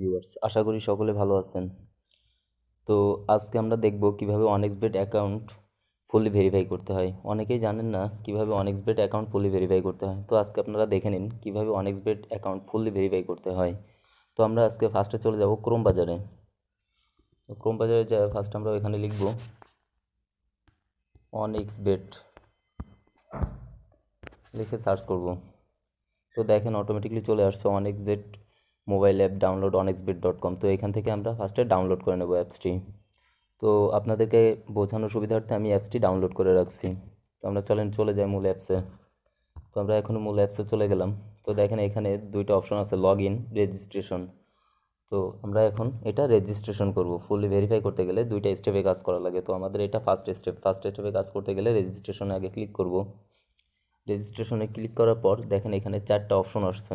viewers আশা করি সকলে ভালো আছেন তো আজকে আমরা দেখব কিভাবে অনেক্সবেট অ্যাকাউন্ট ফুলি ভেরিফাই করতে হয় অনেকেই জানেন না কিভাবে অনেক্সবেট অ্যাকাউন্ট ফুলি ভেরিফাই করতে হয় তো আজকে আপনারা দেখে নিন কিভাবে অনেক্সবেট অ্যাকাউন্ট ফুললি ভেরিফাই করতে হয় তো আমরা আজকে ফার্স্টে চলে যাব ক্রোম বাজারে ক্রোম বাজারে যা ফার্স্ট আমরা এখানে লিখব অনেক্সবেট লিখে সার্চ করব তো দেখেন অটোমেটিকলি চলে আসছে one x bet mobile app download one x bet dot com তো এখান থেকে আমরা ফার্স্টে ডাউনলোড করে নেব অ্যাপসটি তো আপনাদেরকে বোঝানোর সুবিধার্থে আমি অ্যাপসটি ডাউনলোড করে রাখছি তো আমরা চলেন চলে যাই মূল অ্যাপসে তো আমরা এখন মূল অ্যাপসে চলে গেলাম তো দেখেন এখানে দুইটা অপশন আছে লগ ইন রেজিস্ট্রেশন তো আমরা এখন এটা রেজিস্ট্রেশন করব ফুলি ভেরিফাই করতে গেলে দুইটা স্টেপে কাজ করা লাগে তো আমাদের এটা ফার্স্ট স্টেপ ফার্স্ট স্টেপে কাজ করতে গেলে রেজিস্ট্রেশনে আগে ক্লিক করব রেজিস্ট্রেশনে ক্লিক করার পর দেখেন এখানে চারটা অপশন আসছে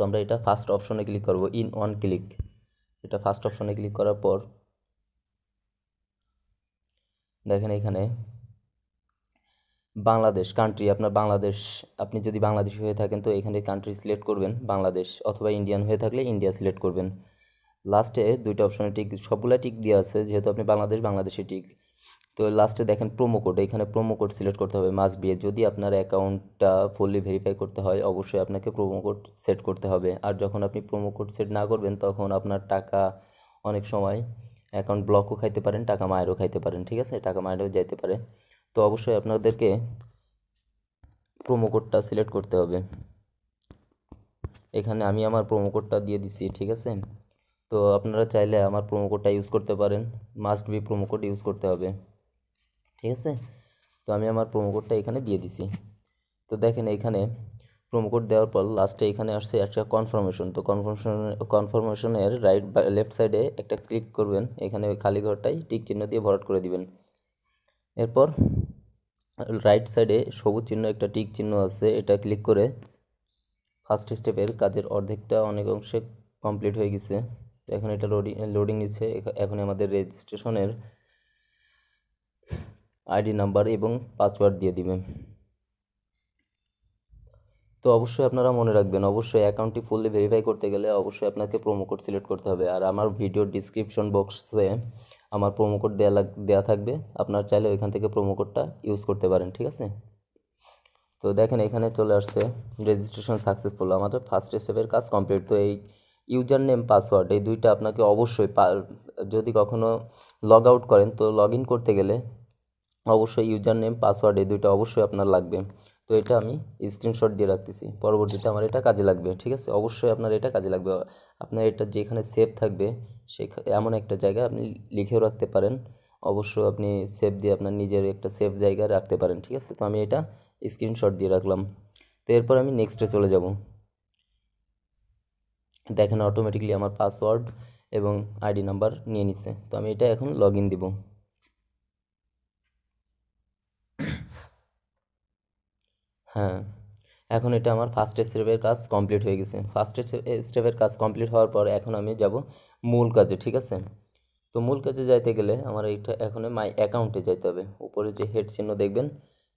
তো আমরা এটা ফার্স্ট অপশনে ক্লিক করব ইন অন ক্লিক এটা ফার্স্ট অপশনে ক্লিক করার পর দেখেন এখানে বাংলাদেশ কান্ট্রি আপনার বাংলাদেশ আপনি যদি বাংলাদেশি হয়ে থাকেন তো এখানে কান্ট্রি সিলেক্ট করবেন বাংলাদেশ অথবা ইন্ডিয়ান হয়ে থাকলে ইন্ডিয়া সিলেক্ট করবেন লাস্টে দুইটা অপশনে টিক সবগুলা টিক দেওয়া আছে যেহেতু আপনি বাংলাদেশ বাংলাদেশে টিক তো লাস্টে দেখেন প্রোমো কোড এখানে প্রোমো কোড সিলেক্ট করতে হবে মাস বিয়ে যদি আপনার অ্যাকাউন্টটা ফুললি ভেরিফাই করতে হয় অবশ্যই আপনাকে প্রোমো কোড সেট করতে হবে আর যখন আপনি প্রোমো কোড সেট না করবেন তখন আপনার টাকা অনেক সময় অ্যাকাউন্ট ব্লকও খাইতে পারেন টাকা মায়েরও খাইতে পারেন ঠিক আছে টাকা মায়েরও যাইতে পারে তো অবশ্যই আপনাদেরকে প্রোমো কোডটা সিলেক্ট করতে হবে এখানে আমি আমার প্রোমো কোডটা দিয়ে দিছি ঠিক আছে তো আপনারা চাইলে আমার প্রোমো কোডটা ইউজ করতে পারেন must be promo code use করতে হবে ঠিক আছে তো আমি আমার প্রোমো কোডটা এখানে দিয়ে দিছি তো দেখেন এখানে প্রোমো কোড দেওয়ার পর লাস্টে এখানে আসছে একটা কনফার্মেশন তো কনফার্মেশন কনফার্মেশনের রাইট বা লেফট সাইডে একটা ক্লিক করবেন এখানে ওই খালি ঘরটাই টিক চিহ্ন দিয়ে ভরাট করে দিবেন এরপর রাইট সাইডে সবুজ চিহ্ন একটা টিক চিহ্ন আছে এটা ক্লিক করে ফার্স্ট স্টেপের কাজের অর্ধেকটা অনেক অংশে কমপ্লিট হয়ে গেছে এখন এটা লোডিং লোডিং নিচ্ছে এখন আমাদের রেজিস্ট্রেশনের আইডি নাম্বার এবং পাসওয়ার্ড দিয়ে দিবেন তো অবশ্যই আপনারা মনে রাখবেন অবশ্যই অ্যাকাউন্টটি ফুললি ভেরিফাই করতে গেলে অবশ্যই আপনাকে প্রোমো কোড সিলেক্ট করতে হবে আর আমার ভিডিও ডিসক্রিপশন বক্সে আমার প্রোমো কোড দেওয়া দেওয়া থাকবে আপনার চাইলে ওইখান থেকে প্রোমো কোডটা ইউজ করতে পারেন ঠিক আছে তো দেখেন এখানে চলে আসছে রেজিস্ট্রেশন সাকসেসফুল আমাদের ফার্স্ট স্টেপের কাজ কমপ্লিট তো এই ইউজার নেম পাসওয়ার্ড এই দুইটা আপনাকে অবশ্যই যদি কখনও লগ আউট করেন তো লগ ইন করতে গেলে অবশ্যই ইউজার নেম পাসওয়ার্ড এই দুইটা অবশ্যই আপনার লাগবে তো এটা আমি স্ক্রিনশট দিয়ে রাখতেছি পরবর্তীতে আমার এটা কাজে লাগবে ঠিক আছে অবশ্যই আপনার এটা কাজে লাগবে আপনার এটা যেখানে সেভ থাকবে সেখানে এমন একটা জায়গা আপনি লিখেও রাখতে পারেন অবশ্যই আপনি সেভ দিয়ে আপনার নিজের একটা সেভ জায়গায় রাখতে পারেন ঠিক আছে তো আমি এটা স্ক্রিনশট দিয়ে রাখলাম তো এরপর আমি নেক্সটে চলে যাব দেখেন অটোমেটিকলি আমার পাসওয়ার্ড এবং আইডি নাম্বার নিয়ে নিচ্ছে তো আমি এটা এখন লগ ইন দিব হ্যাঁ এখন এটা আমার ফার্স্ট স্টেপের কাজ কমপ্লিট হয়ে গেছে ফার্স্ট স্টেপের কাজ কমপ্লিট হওয়ার পর এখন আমি যাব মূল কাজে ঠিক আছে তো মূল কাজে যাইতে গেলে আমার এইটা এখন মাই অ্যাকাউন্টে যাইতে হবে উপরে যে হেড চিহ্ন দেখবেন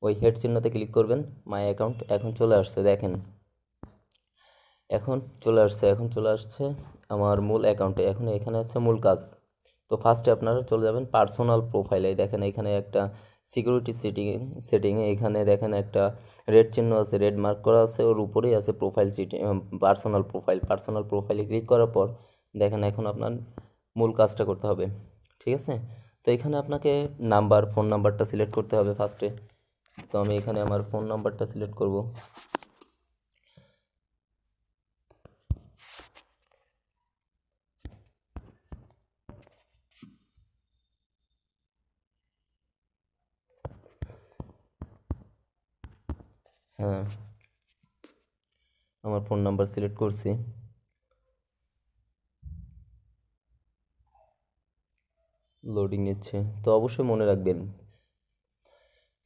ওই হেড চিহ্নতে ক্লিক করবেন মাই অ্যাকাউন্ট এখন চলে আসছে দেখেন এখন চলে আসছে এখন চলে আসছে আমার মূল অ্যাকাউন্টে এখন এখানে আছে মূল কাজ তো ফার্স্টে আপনারা চলে যাবেন পার্সোনাল প্রোফাইলে দেখেন এখানে একটা সিকিউরিটি সেটিং সেটিংয়ে এখানে দেখেন একটা রেড চিহ্ন আছে রেড মার্ক করা আছে ওর উপরেই আছে profile setting personal profile personal প্রোফাইলে ক্লিক করার পর দেখেন এখন আপনার মূল কাজটা করতে হবে ঠিক আছে তো এখানে আপনাকে নাম্বার ফোন নাম্বারটা সিলেক্ট করতে হবে ফার্স্টে তো আমি এখানে আমার ফোন নাম্বারটা সিলেক্ট করব হ্যাঁ আমার ফোন নাম্বার সিলেক্ট করছি লোডিং নিচ্ছে তো অবশ্যই মনে রাখবেন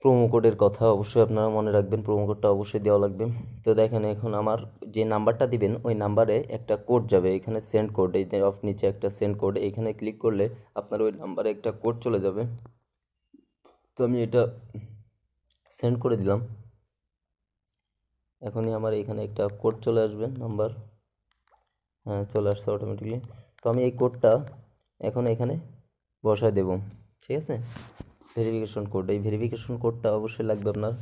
প্রোমো কোডের কথা অবশ্যই আপনারা মনে রাখবেন প্রোমো কোডটা অবশ্যই দেওয়া লাগবে তো দেখেন এখন আমার যে নাম্বারটা দিবেন ওই নাম্বারে একটা কোড যাবে এখানে সেন্ড কোড এই অফ নিচে একটা সেন্ড কোড এখানে ক্লিক করলে আপনার ওই নাম্বারে একটা কোড চলে যাবে তো আমি এটা সেন্ড করে দিলাম এখনই আমার এখানে একটা কোড চলে আসবে নাম্বার হ্যাঁ চলে আসছে অটোমেটিকলি তো আমি এই কোডটা এখন এখানে বসায় দেব ঠিক আছে ভেরিফিকেশন কোড এই ভেরিফিকেশন কোডটা অবশ্যই লাগবে আপনার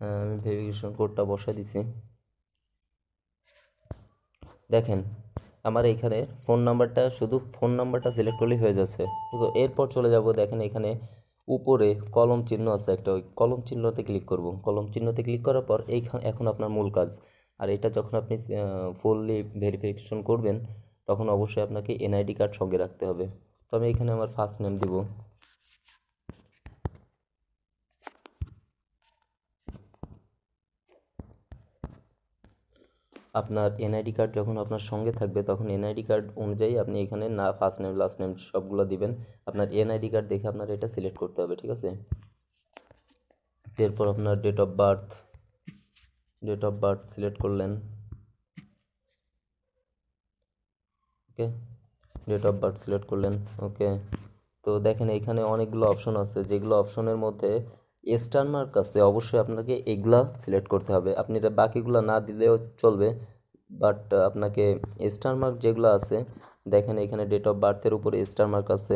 হ্যাঁ আমি ভেরিফিকেশন কোডটা বসায় দিছি দেখেন আমার এখানে ফোন নাম্বারটা শুধু ফোন নাম্বারটা সিলেক্ট করলেই হয়ে যাচ্ছে তো এরপর চলে যাব দেখেন এখানে উপরে কলম চিহ্ন আছে একটা ওই কলম চিহ্নতে ক্লিক করব কলম চিহ্নতে ক্লিক করার পর এইখান এখন আপনার মূল কাজ আর এটা যখন আপনি ফুললি ভেরিফিকেশন করবেন তখন অবশ্যই আপনাকে এনআইডি কার্ড সঙ্গে রাখতে হবে তো আমি এখানে আমার ফার্স্ট নেম দিব আপনার এনআইডি কার্ড যখন আপনার সঙ্গে থাকবে তখন এনআইডি কার্ড অনুযায়ী আপনি এখানে না ফার্স্ট নেম লাস্ট নেম সবগুলো দিবেন আপনার এনআইডি কার্ড দেখে আপনার এটা সিলেক্ট করতে হবে ঠিক আছে এরপর আপনার date of birth date of birth select করলেন okay date of birth select করলেন ওকে তো দেখেন এখানে অনেকগুলো অপশন আছে যেগুলো অপশনের মধ্যে স্টার মার্ক আছে অবশ্যই আপনাকে এগুলা সিলেক্ট করতে হবে আপনি এটা বাকিগুলা না দিলেও চলবে বাট আপনাকে স্টার মার্ক যেগুলো আছে দেখেন এখানে ডেট অফ বার্থের উপরে স্টার মার্ক আছে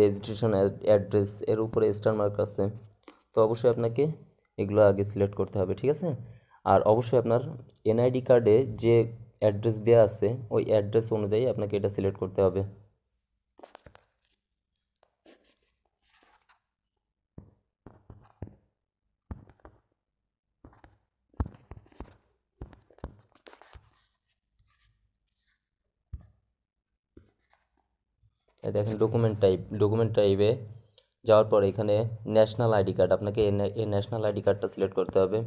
রেজিস্ট্রেশন অ্যাড্রেস এর উপরে স্টার মার্ক আছে তো অবশ্যই আপনাকে এগুলো আগে সিলেক্ট করতে হবে ঠিক আছে আর অবশ্যই আপনার এনআইডি কার্ডে যে অ্যাড্রেস দেওয়া আছে ওই অ্যাড্রেস অনুযায়ী আপনাকে এটা সিলেক্ট করতে হবে দেখেন ডকুমেন্ট টাইপ ডকুমেন্ট টাইপে যাওয়ার পর এখানে ন্যাশনাল আইডি কার্ড আপনাকে এই ন্যাশনাল আইডি কার্ডটা সিলেক্ট করতে হবে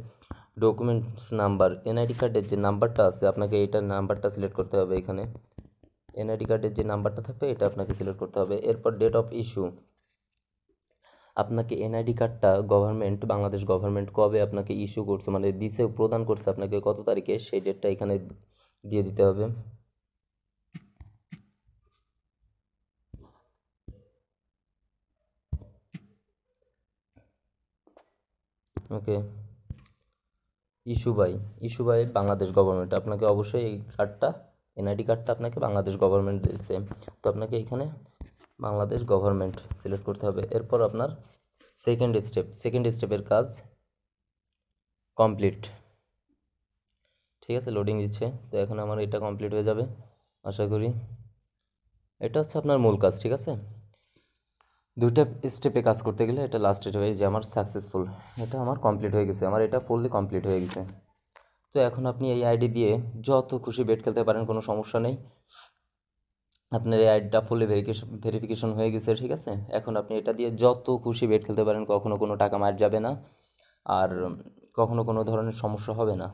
ডকুমেন্টস নাম্বার এনআইডি কার্ডের যে নাম্বারটা আছে আপনাকে এটার নাম্বারটা সিলেক্ট করতে হবে এখানে এনআইডি কার্ডের যে নাম্বারটা থাকবে এটা আপনাকে সিলেক্ট করতে হবে এরপর ডেট অফ ইস্যু আপনাকে এনআইডি কার্ডটা গভর্নমেন্ট বাংলাদেশ গভর্নমেন্ট কবে আপনাকে ইস্যু করছে মানে দিছে প্রদান করছে আপনাকে কত তারিখে সেই ডেটটা এখানে দিয়ে দিতে হবে ওকে ইস্যুবাই ইস্যুবাই বাংলাদেশ গভর্নমেন্ট আপনাকে অবশ্যই এই কার্ডটা এনআইডি কার্ডটা আপনাকে বাংলাদেশ গভর্নমেন্ট দিয়েছে তো আপনাকে এখানে বাংলাদেশ গভর্নমেন্ট সিলেক্ট করতে হবে এরপর আপনার সেকেন্ড স্টেপ সেকেন্ড স্টেপের কাজ কমপ্লিট ঠিক আছে লোডিং দিচ্ছে তো এখন আমার এটা কমপ্লিট হয়ে যাবে আশা করি এটা হচ্ছে আপনার মূল কাজ ঠিক আছে দুইটা স্টেপে কাজ করতে গেলে এটা লাস্ট এটা হয়ে যে আমার সাকসেসফুল এটা আমার কমপ্লিট হয়ে গেছে আমার এটা ফুললি কমপ্লিট হয়ে গেছে তো এখন আপনি এই আইডি দিয়ে যত খুশি বেট খেলতে পারেন কোনো সমস্যা নেই আপনার এই আইডিটা ফুললি ভেরিফিকেশন ভেরিফিকেশন হয়ে গেছে ঠিক আছে এখন আপনি এটা দিয়ে যত খুশি বেট খেলতে পারেন কখনো কোনো টাকা মার যাবে না আর কখনো কোনো ধরনের সমস্যা হবে না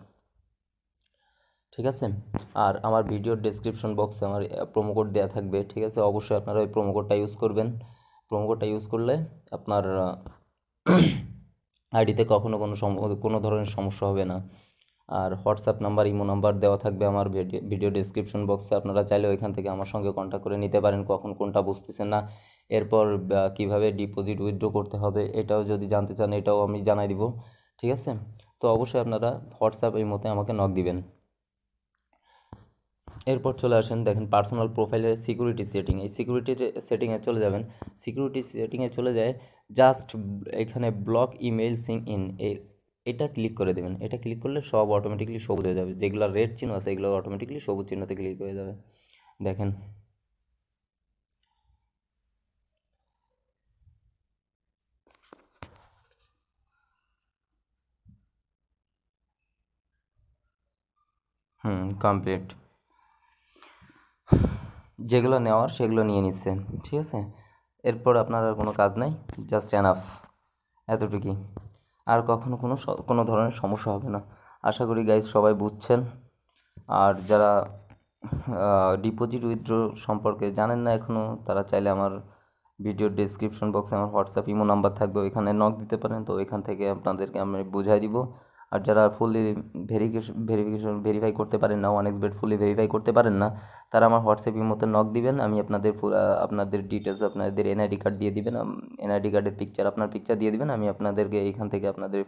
ঠিক আছে আর আমার ভিডিওর ডেসক্রিপশন বক্সে আমার প্রোমো কোড দেওয়া থাকবে ঠিক আছে অবশ্যই আপনারা ওই প্রোমো কোডটা ইউজ করবেন প্রোমো কোডটা ইউজ করলে আপনার আইডিতে কখনো কোনো কোনো ধরনের সমস্যা হবে না আর হোয়াটসঅ্যাপ নাম্বার ইমো নাম্বার দেওয়া থাকবে আমার ভিডিও ডিসক্রিপশন বক্সে আপনারা চাইলে ওইখান থেকে আমার সঙ্গে কন্ট্যাক্ট করে নিতে পারেন কখন কোনটা বুঝতেছেন না এরপর কিভাবে ডিপোজিট উইথড্র করতে হবে এটাও যদি জানতে চান এটাও আমি জানাই দিব ঠিক আছে তো অবশ্যই আপনারা হোয়াটসঅ্যাপ এই মতে আমাকে নক দিবেন এরপর চলে আসেন দেখেন পার্সোনাল প্রোফাইলের সিকিউরিটি সেটিং এই সিকিউরিটি সেটিংয়ে চলে যাবেন সিকিউরিটি সেটিংয়ে চলে যায় জাস্ট এখানে ব্লক ইমেল সিং ইন এটা ক্লিক করে দেবেন এটা ক্লিক করলে সব অটোমেটিকলি সবুজ হয়ে যাবে যেগুলো রেড চিহ্ন আছে এগুলো অটোমেটিকলি সবুজ চিহ্নতে ক্লিক হয়ে যাবে দেখেন হুম কমপ্লিট যেগুলো নেওয়ার সেগুলো নিয়ে নিচ্ছে ঠিক আছে এরপর আপনার আর কোনো কাজ নাই জাস্ট অ্যানাফ এতটুকুই আর কখনো কোনো কোনো ধরনের সমস্যা হবে না আশা করি গাইজ সবাই বুঝছেন আর যারা ডিপোজিট উইথড্র সম্পর্কে জানেন না এখনও তারা চাইলে আমার ভিডিওর ডিসক্রিপশন বক্সে আমার হোয়াটসঅ্যাপ ইমো নাম্বার থাকবে ওইখানে নক দিতে পারেন তো ওইখান থেকে আপনাদেরকে আমি বুঝাই দিব আর যারা ফুললি ভেরিফিকেশন ভেরিফিকেশন ভেরিফাই করতে পারেন না one x bet fully verify করতে পারেন না তারা আমার হোয়াটসঅ্যাপের মতো নক দিবেন আমি আপনাদের আপনাদের ডিটেলস আপনাদের এনআইডি কার্ড দিয়ে দিবেন এনআইডি কার্ডের পিকচার আপনার পিকচার দিয়ে দিবেন আমি আপনাদেরকে এখান থেকে আপনাদের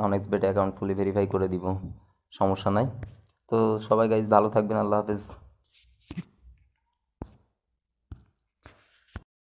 one x bet account fully verify করে দিব সমস্যা নাই তো সবাই গাইজ ভালো থাকবেন আল্লাহ হাফেজ